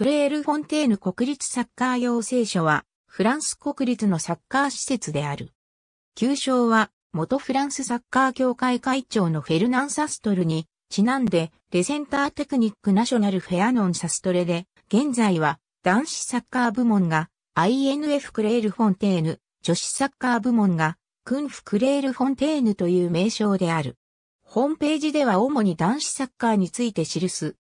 クレールフォンテーヌ国立サッカー養成所は、フランス国立のサッカー施設である。旧称は、元フランスサッカー協会会長のフェルナン・サストルに、ちなんで、レセンターテクニックナショナルフェアノン・サストレで、現在は、男子サッカー部門が、INF クレールフォンテーヌ、女子サッカー部門が、クンフクレールフォンテーヌという名称である。ホームページでは主に男子サッカーについて記す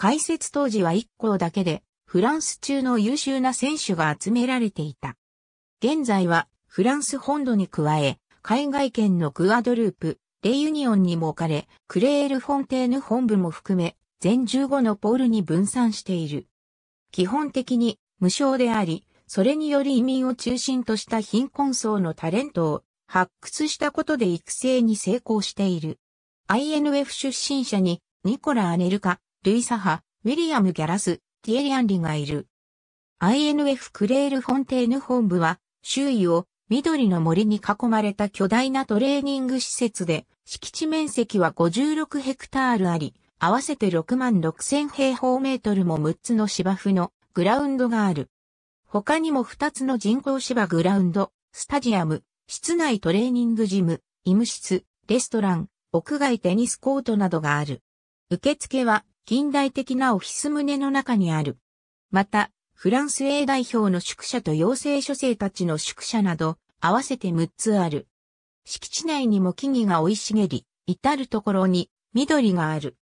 開設当時は1校だけで、フランス中の優秀な選手が集められていた。現在は、フランス本土に加え、海外圏のグアドループ、レイユニオンにも置かれ、クレールフォンテーヌ本部も含め、全15のポールに分散している。基本的に無償であり、それにより移民を中心とした貧困層のタレントを発掘したことで育成に成功している。INF 出身者にニコラ・アネルカ、ルイ・サハ、ウィリアム・ギャラス、ティエリ・アンリがいる。INF クレール・フォンテーヌ本部は、周囲を緑の森に囲まれた巨大なトレーニング施設で、敷地面積は56ヘクタールあり、合わせて6万6千平方メートルも6つの芝生のグラウンドがある。他にも2つの人工芝グラウンド、スタジアム、室内トレーニングジム、医務室、レストラン、屋外テニスコートなどがある。受付は近代的なオフィス棟の中にある。また、フランス A 代表の宿舎と養成所生たちの宿舎など、合わせて6つある。敷地内にも木々が生い茂り、至るところに緑がある。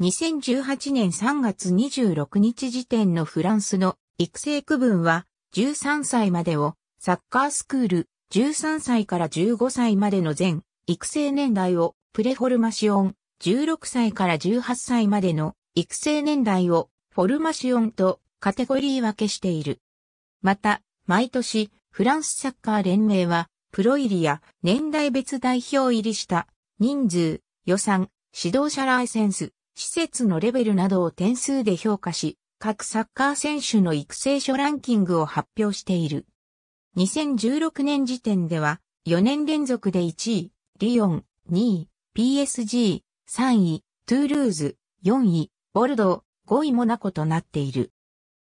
2018年3月26日時点のフランスの育成区分は13歳までをサッカースクール13歳から15歳までの全育成年代をプレフォルマシオン16歳から18歳までの育成年代をフォルマシオンとカテゴリー分けしている。また、毎年、フランスサッカー連盟は、プロ入りや年代別代表入りした人数、予算、指導者ライセンス、施設のレベルなどを点数で評価し、各サッカー選手の育成書ランキングを発表している。2016年時点では4年連続で1位、リオン、2位、PSG、3位、トゥールーズ、4位、ボルドー、5位モナコとなっている。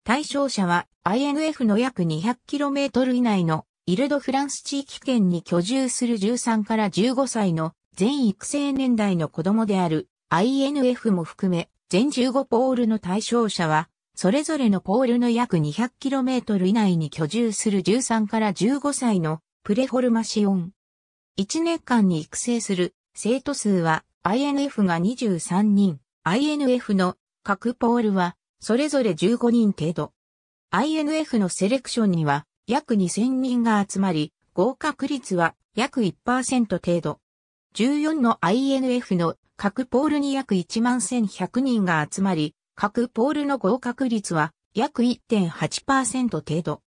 対象者は INF の約 200km 以内のイルドフランス地域圏に居住する13から15歳の全育成年代の子供である INF も含め全15ポールの対象者はそれぞれのポールの約 200km 以内に居住する13から15歳のプレフォルマシオン。1年間に育成する生徒数は INF が23人、INF の各ポールはそれぞれ15人程度。INF のセレクションには約2000人が集まり、合格率は約1%程度。14の INF の各ポールに約11100人が集まり、各ポールの合格率は約1.8%程度。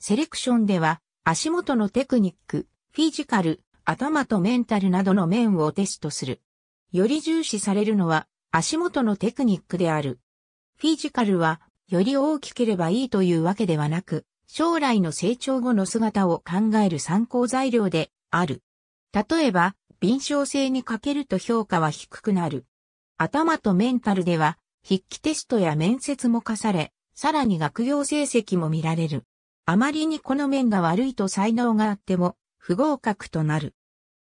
セレクションでは足元のテクニック、フィジカル、頭とメンタルなどの面をテストする。より重視されるのは足元のテクニックである。フィジカルはより大きければいいというわけではなく、将来の成長後の姿を考える参考材料である。例えば、敏捷性に欠けると評価は低くなる。頭とメンタルでは、筆記テストや面接も課され、さらに学業成績も見られる。あまりにこの面が悪いと才能があっても、不合格となる。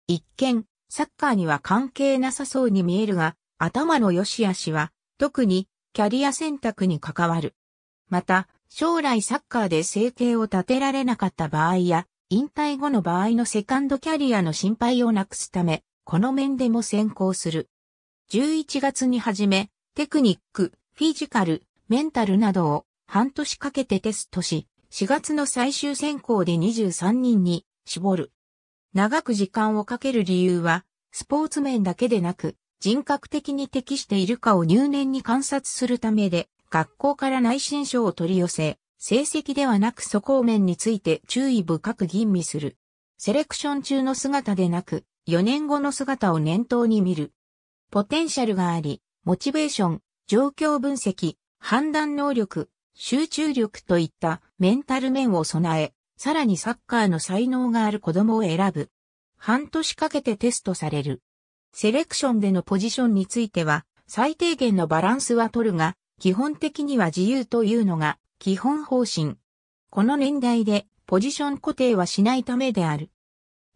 一見、サッカーには関係なさそうに見えるが、頭の良し悪しは、特にキャリア選択に関わる。また、将来サッカーで生計を立てられなかった場合や、引退後の場合のセカンドキャリアの心配をなくすため、この面でも先行する。11月に始め、テクニック、フィジカル、メンタルなどを半年かけてテストし、4月の最終選考で23人に絞る。長く時間をかける理由は、スポーツ面だけでなく、人格的に適しているかを入念に観察するためで、学校から内申書を取り寄せ、成績ではなく素行面について注意深く吟味する。セレクション中の姿でなく、4年後の姿を念頭に見る。ポテンシャルがあり、モチベーション、状況分析、判断能力、集中力といったメンタル面を備え、さらにサッカーの才能がある子供を選ぶ。半年かけてテストされる。セレクションでのポジションについては、最低限のバランスは取るが、基本的には自由というのが基本方針。この年代でポジション固定はしないためである。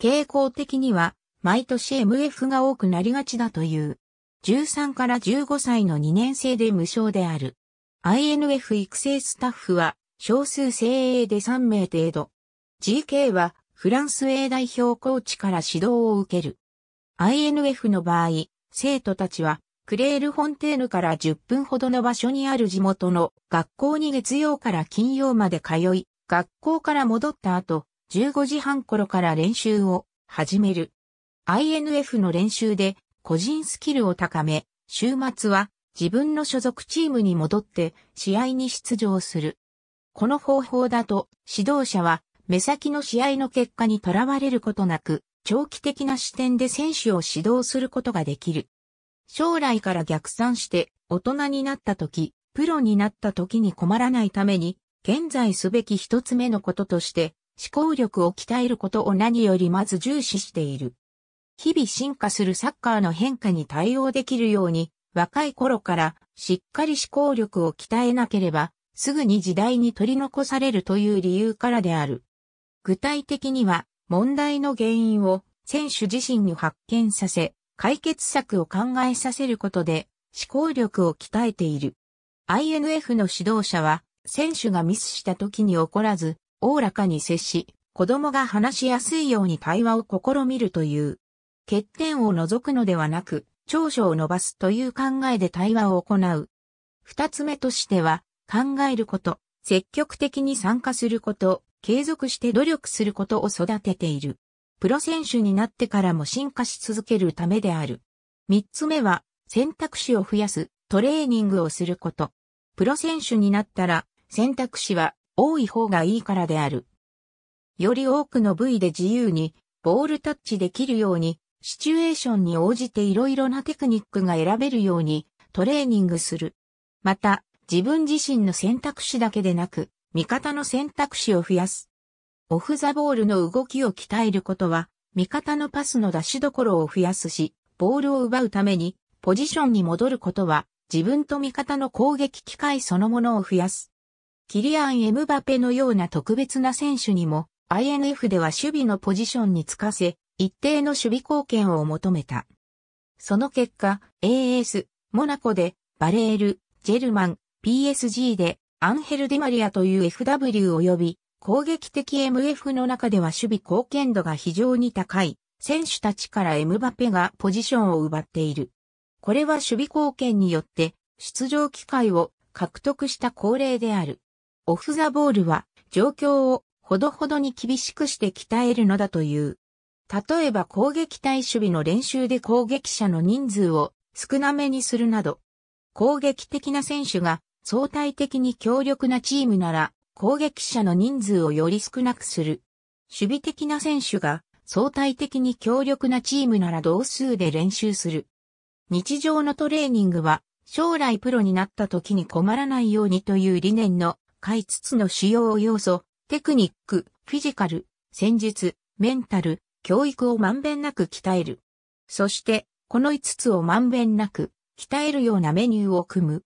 傾向的には毎年 MF が多くなりがちだという。13から15歳の2年生で無償である。INF 育成スタッフは少数精鋭で3名程度。GK はフランス A 代表コーチから指導を受ける。INF の場合、生徒たちはクレールフォンテーヌから10分ほどの場所にある地元の学校に月曜から金曜まで通い、学校から戻った後、15時半頃から練習を始める。INF の練習で個人スキルを高め、週末は自分の所属チームに戻って試合に出場する。この方法だと、指導者は、目先の試合の結果にとらわれることなく、長期的な視点で選手を指導することができる。将来から逆算して、大人になった時、プロになった時に困らないために、現在すべき一つ目のこととして、思考力を鍛えることを何よりまず重視している。日々進化するサッカーの変化に対応できるように、若い頃からしっかり思考力を鍛えなければ、すぐに時代に取り残されるという理由からである。具体的には、問題の原因を選手自身に発見させ、解決策を考えさせることで、思考力を鍛えている。INF の指導者は、選手がミスした時に怒らず、おおらかに接し、子供が話しやすいように対話を試みるという。欠点を除くのではなく、長所を伸ばすという考えで対話を行う。二つ目としては、考えること、積極的に参加すること、継続して努力することを育てている。プロ選手になってからも進化し続けるためである。三つ目は、選択肢を増やす、トレーニングをすること。プロ選手になったら、選択肢は多い方がいいからである。より多くの部位で自由に、ボールタッチできるように、シチュエーションに応じていろいろなテクニックが選べるように、トレーニングする。また、自分自身の選択肢だけでなく、味方の選択肢を増やす。オフザボールの動きを鍛えることは、味方のパスの出しどころを増やすし、ボールを奪うために、ポジションに戻ることは、自分と味方の攻撃機会そのものを増やす。キリアン・エムバペのような特別な選手にも、INF では守備のポジションにつかせ、一定の守備貢献を求めた。その結果、AS、モナコで、バレール、ジェルマン、PSG でアンヘル・ディマリアという FW 及び攻撃的 MF の中では守備貢献度が非常に高い選手たちからエムバペがポジションを奪っている。これは守備貢献によって出場機会を獲得した恒例である。オフザボールは状況をほどほどに厳しくして鍛えるのだという。例えば攻撃対守備の練習で攻撃者の人数を少なめにするなど、攻撃的な選手が相対的に強力なチームなら、攻撃者の人数をより少なくする。守備的な選手が相対的に強力なチームなら同数で練習する。日常のトレーニングは将来プロになった時に困らないようにという理念のつつの主要要素、テクニック、フィジカル、戦術、メンタル、教育をまんべんなく鍛える。そして、この5つをまんべんなく鍛えるようなメニューを組む。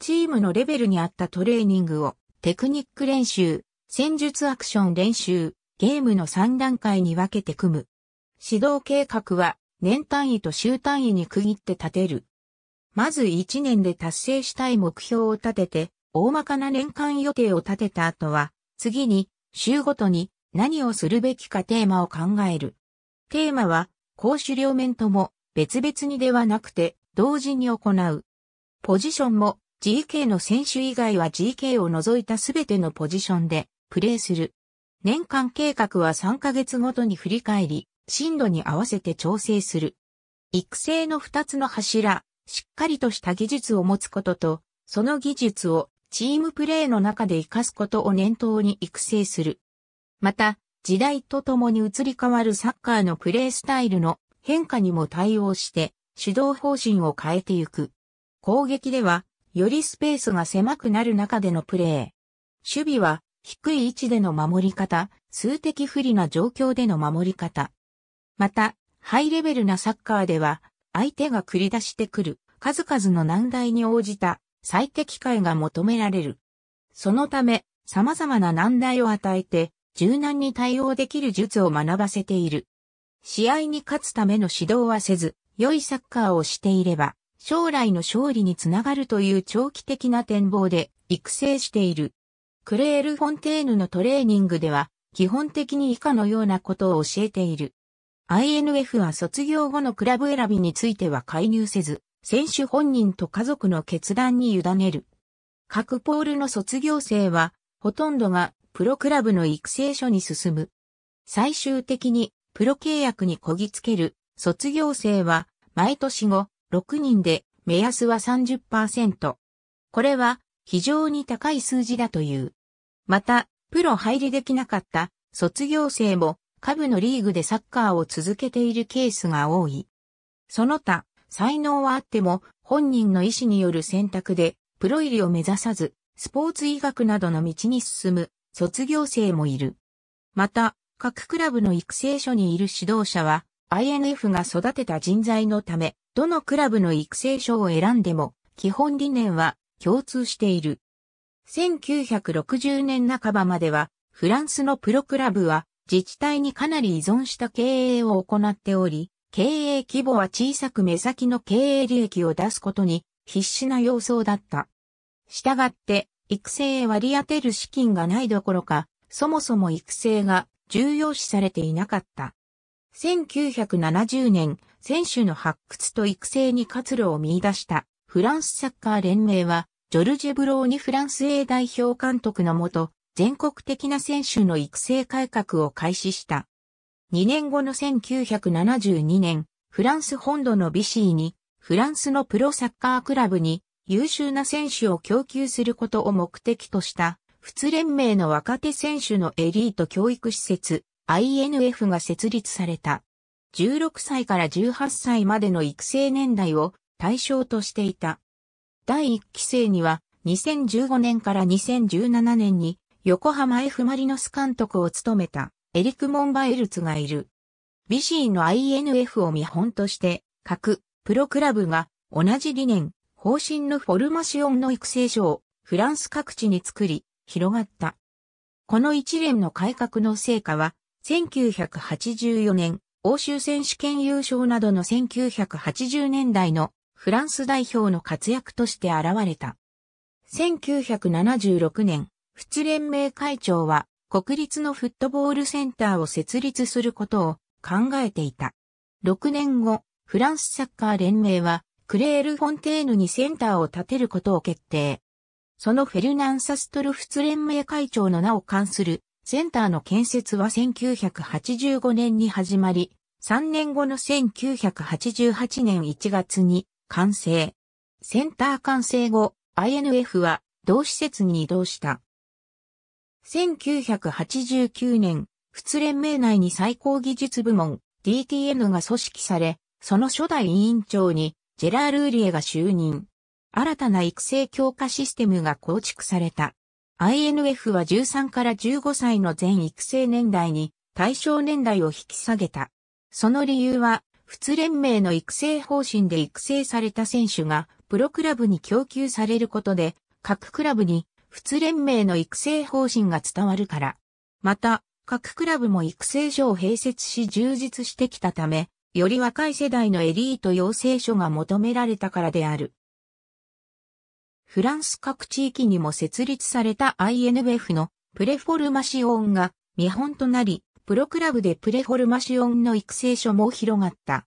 チームのレベルに合ったトレーニングを、テクニック練習、戦術アクション練習、ゲームの3段階に分けて組む。指導計画は、年単位と週単位に区切って立てる。まず1年で達成したい目標を立てて、大まかな年間予定を立てた後は、次に、週ごとに何をするべきかテーマを考える。テーマは、攻守両面とも別々にではなくて、同時に行う。ポジションも GK の選手以外は GK を除いたすべてのポジションでプレーする。年間計画は3ヶ月ごとに振り返り、進路に合わせて調整する。育成の2つの柱、しっかりとした技術を持つことと、その技術をチームプレーの中で活かすことを念頭に育成する。また、時代とともに移り変わるサッカーのプレースタイルの変化にも対応して、指導方針を変えていく。攻撃では、よりスペースが狭くなる中でのプレー。守備は、低い位置での守り方、数的不利な状況での守り方。また、ハイレベルなサッカーでは、相手が繰り出してくる、数々の難題に応じた、最適解が求められる。そのため、様々な難題を与えて、柔軟に対応できる術を学ばせている。試合に勝つための指導はせず、良いサッカーをしていれば、将来の勝利につながるという長期的な展望で育成している。クレール・フォンテーヌのトレーニングでは、基本的に以下のようなことを教えている。INF は卒業後のクラブ選びについては介入せず、選手本人と家族の決断に委ねる。各ポールの卒業生は、ほとんどがプロクラブの育成所に進む。最終的にプロ契約にこぎつける卒業生は、毎年後、6人で、目安は30%。これは、非常に高い数字だという。また、プロ入りできなかった卒業生も下部のリーグでサッカーを続けているケースが多い。その他、才能はあっても本人の意思による選択でプロ入りを目指さず、スポーツ医学などの道に進む卒業生もいる。また、各クラブの育成所にいる指導者は INF が育てた人材のため、どのクラブの育成賞を選んでも、基本理念は共通している。1960年半ばまでは、フランスのプロクラブは自治体にかなり依存した経営を行っており、経営規模は小さく目先の経営利益を出すことに必死な様相だった。したがって、育成へ割り当てる資金がないどころか、そもそも育成が重要視されていなかった。1970年、選手の発掘と育成に活路を見出したフランスサッカー連盟は、ジョルジェ・ブローニフランス A 代表監督のもと、全国的な選手の育成改革を開始した。2年後の1972年、フランス本土のビシーに、フランスのプロサッカークラブに優秀な選手を供給することを目的とした、仏連盟の若手選手のエリート教育施設 INF が設立された。16歳から18歳までの育成年代を対象としていた。第1期生には2015年から2017年に横浜 F マリノス監督を務めたエリク・モンバエルツがいる。ビシーの INF を見本として各プロクラブが同じ理念、方針のフォルマシオンの育成所をフランス各地に作り広がった。この一連の改革の成果は1984年欧州選手権優勝などの1980年代のフランス代表の活躍として現れた。1976年、仏連盟会長は国立のフットボールセンターを設立することを考えていた。6年後、フランスサッカー連盟はクレール・フォンテーヌにセンターを建てることを決定。そのフェルナンサストルフツ連盟会長の名を冠するセンターの建設は1985年に始まり、3年後の1988年1月に完成。センター完成後、INF は同施設に移動した。1989年、仏連盟内に最高技術部門 DTN が組織され、その初代委員長にジェラール・ウリエが就任。新たな育成強化システムが構築された。INF は13から15歳の全育成年代に対象年代を引き下げた。その理由は、仏連盟の育成方針で育成された選手がプロクラブに供給されることで、各クラブに仏連盟の育成方針が伝わるから。また、各クラブも育成所を併設し充実してきたため、より若い世代のエリート養成所が求められたからである。フランス各地域にも設立された INBF のプレフォルマシオンが見本となり、プロクラブでプレフォルマシオンの育成所も広がった。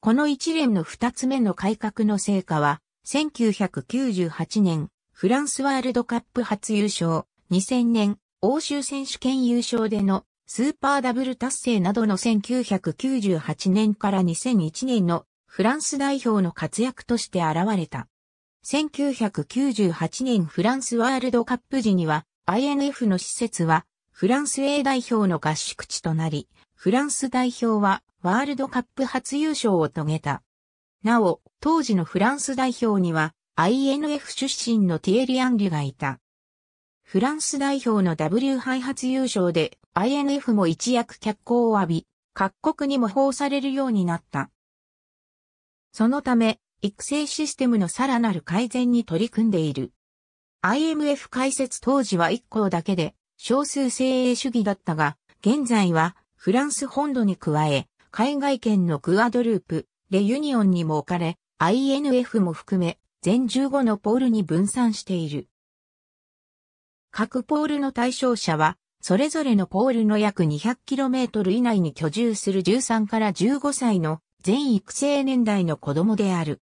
この一連の二つ目の改革の成果は、1998年、フランスワールドカップ初優勝、2000年、欧州選手権優勝でのスーパーダブル達成などの1998年から2001年のフランス代表の活躍として現れた。1998年フランスワールドカップ時には INF の施設はフランス A 代表の合宿地となり、フランス代表はワールドカップ初優勝を遂げた。なお、当時のフランス代表には INF 出身のティエリ・アンリュがいた。フランス代表の W 杯初優勝で INF も一躍脚光を浴び、各国に模倣されるようになった。そのため、育成システムのさらなる改善に取り組んでいる。IMF 開設当時は1校だけで少数精鋭主義だったが、現在はフランス本土に加え、海外圏のクアドループ、レユニオンにも置かれ、INF も含め、全15のポールに分散している。各ポールの対象者は、それぞれのポールの約 200km 以内に居住する13から15歳の全育成年代の子供である。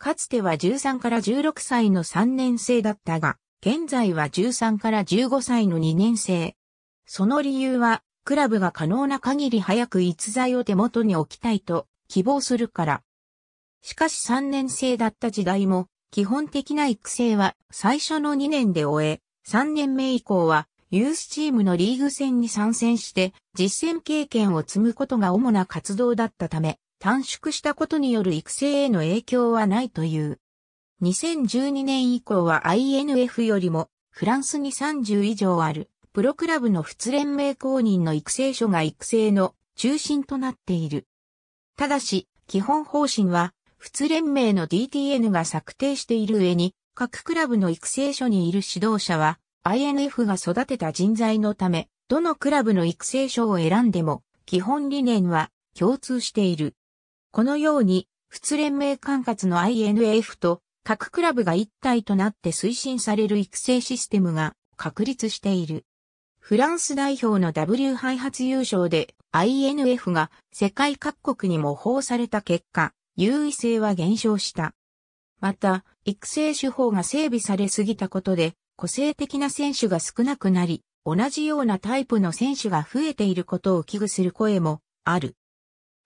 かつては13から16歳の3年生だったが、現在は13から15歳の2年生。その理由は、クラブが可能な限り早く逸材を手元に置きたいと希望するから。しかし3年生だった時代も、基本的な育成は最初の2年で終え、3年目以降はユースチームのリーグ戦に参戦して実戦経験を積むことが主な活動だったため、短縮したことによる育成への影響はないという。2012年以降は INF よりもフランスに30以上あるプロクラブの仏連盟公認の育成所が育成の中心となっている。ただし、基本方針は、仏連盟の DTN が策定している上に、各クラブの育成所にいる指導者は、INF が育てた人材のため、どのクラブの育成所を選んでも、基本理念は共通している。このように、通連盟管轄の INF と各クラブが一体となって推進される育成システムが確立している。フランス代表の W 配発優勝で INF が世界各国に模倣された結果、優位性は減少した。また、育成手法が整備されすぎたことで、個性的な選手が少なくなり、同じようなタイプの選手が増えていることを危惧する声もある。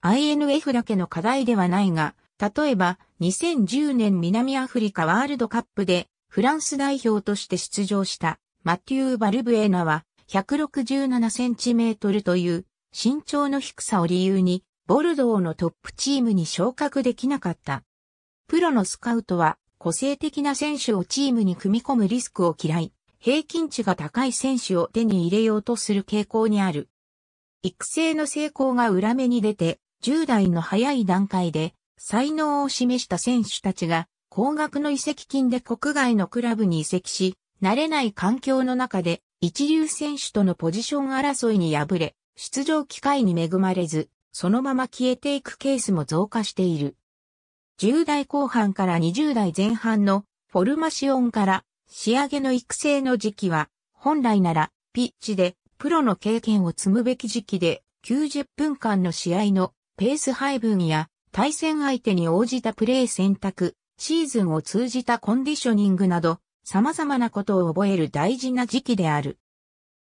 INF だけの課題ではないが、例えば2010年南アフリカワールドカップでフランス代表として出場したマティュー・バルブエーナは167センチメートルという身長の低さを理由にボルドーのトップチームに昇格できなかった。プロのスカウトは個性的な選手をチームに組み込むリスクを嫌い、平均値が高い選手を手に入れようとする傾向にある。育成の成功が裏目に出て、10代の早い段階で才能を示した選手たちが高額の移籍金で国外のクラブに移籍し、慣れない環境の中で一流選手とのポジション争いに敗れ、出場機会に恵まれず、そのまま消えていくケースも増加している。10代後半から20代前半のフォルマシオンから仕上げの育成の時期は、本来ならピッチでプロの経験を積むべき時期で90分間の試合のペース配分や対戦相手に応じたプレー選択、シーズンを通じたコンディショニングなど、様々なことを覚える大事な時期である。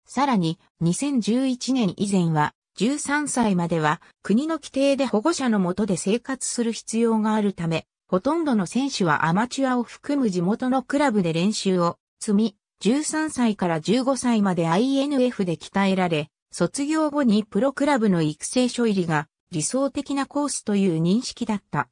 さらに、2011年以前は、13歳までは国の規定で保護者のもとで生活する必要があるため、ほとんどの選手はアマチュアを含む地元のクラブで練習を積み、13歳から15歳まで INF で鍛えられ、卒業後にプロクラブの育成所入りが理想的なコースという認識だった。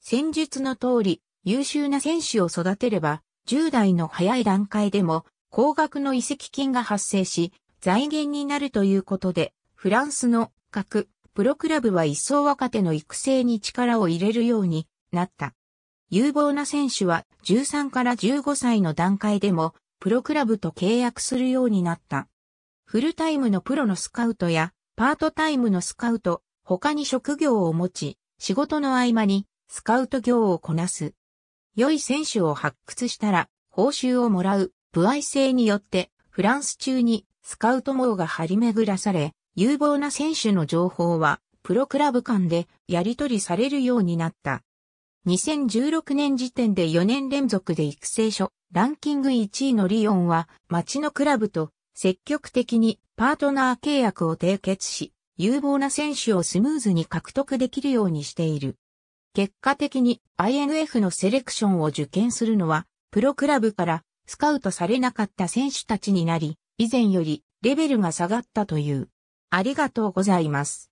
戦術の通り、優秀な選手を育てれば、10代の早い段階でも、高額の移籍金が発生し、財源になるということで、フランスの各プロクラブは一層若手の育成に力を入れるようになった。有望な選手は13から15歳の段階でもプロクラブと契約するようになった。フルタイムのプロのスカウトやパートタイムのスカウト、他に職業を持ち、仕事の合間にスカウト業をこなす。良い選手を発掘したら報酬をもらう歩合制によってフランス中にスカウト網が張り巡らされ、有望な選手の情報はプロクラブ間でやり取りされるようになった。2016年時点で4年連続で育成所ランキング1位のリヨンは町のクラブと積極的にパートナー契約を締結し、有望な選手をスムーズに獲得できるようにしている。結果的に INF のセレクションを受験するのは、プロクラブからスカウトされなかった選手たちになり、以前よりレベルが下がったという。ありがとうございます。